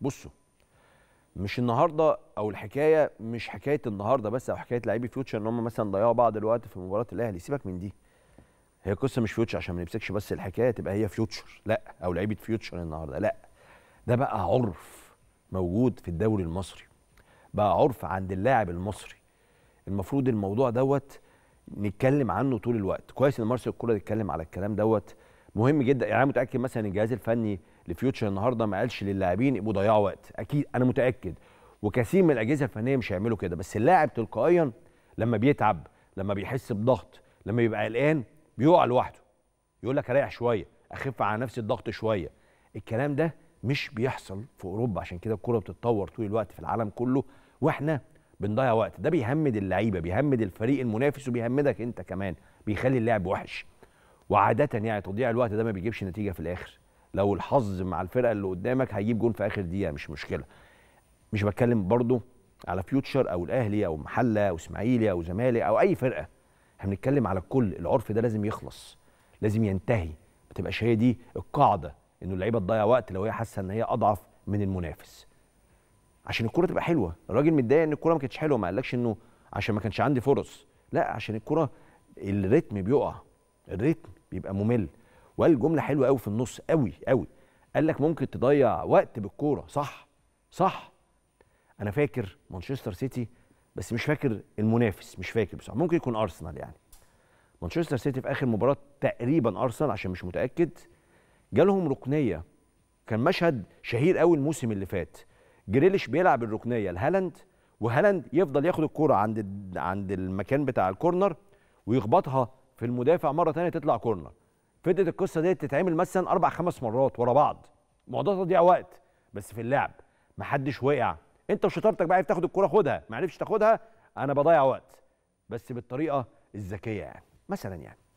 بصوا مش النهارده او الحكايه مش حكايه النهارده بس او حكايه لعيبه فيوتشر ان هم مثلا ضيعوا بعض الوقت في مباراه الاهلي سيبك من دي هي قصه مش فيوتشر عشان ما نمسكش بس الحكايه تبقى هي فيوتشر لا او لعيبه فيوتشر النهارده لا ده بقى عرف موجود في الدوري المصري بقى عرف عند اللاعب المصري المفروض الموضوع دوت نتكلم عنه طول الوقت كويس ان مارسيل الكوره يتكلم على الكلام دوت مهم جدا يعني متاكد مثلا الجهاز الفني لفيوتشر النهارده ما قالش للاعبين يبقوا ضيعوا وقت اكيد انا متاكد وكثير من الاجهزه الفنيه مش هيعملوا كده بس اللاعب تلقائيا لما بيتعب لما بيحس بضغط لما بيبقى قلقان بيقع لوحده يقول لك اريح شويه اخف على نفسي الضغط شويه الكلام ده مش بيحصل في اوروبا عشان كده الكوره بتتطور طول الوقت في العالم كله واحنا بنضيع وقت ده بيهمد اللعيبه بيهمد الفريق المنافس وبيهمدك انت كمان بيخلي اللعب وحش وعاده يعني تضييع الوقت ده ما بيجيبش نتيجه في الاخر لو الحظ مع الفرقه اللي قدامك هيجيب جون في اخر دقيقه مش مشكله مش بتكلم برضو على فيوتشر او الاهلي او محله او اسماعيلي او زمالك او اي فرقه احنا بنتكلم على الكل العرف ده لازم يخلص لازم ينتهي ما تبقاش هي دي القاعده انه اللعيبه تضيع وقت لو هي حاسه ان هي اضعف من المنافس عشان الكوره تبقى حلوه الراجل متضايق ان الكوره ما كانتش حلوه ما قالكش انه عشان ما كانش عندي فرص لا عشان الكوره الريتم بيقع الريتم بيبقى ممل وقال جمله حلوه قوي في النص قوي قوي قال لك ممكن تضيع وقت بالكوره صح صح انا فاكر مانشستر سيتي بس مش فاكر المنافس مش فاكر بصراحه ممكن يكون ارسنال يعني مانشستر سيتي في اخر مباراه تقريبا ارسنال عشان مش متاكد جالهم ركنيه كان مشهد شهير قوي الموسم اللي فات جريليش بيلعب الركنيه لهالاند وهالاند يفضل ياخد الكوره عند عند المكان بتاع الكورنر ويخبطها في المدافع مره ثانيه تطلع كورنر فضلت القصه ديت تتعمل مثلا اربع خمس مرات ورا بعض الموضوع تضيع وقت بس في اللعب محدش وقع انت وشطارتك بقى عرفت تاخد الكوره خدها ما عرفتش تاخدها انا بضيع وقت بس بالطريقه الذكيه يعني مثلا يعني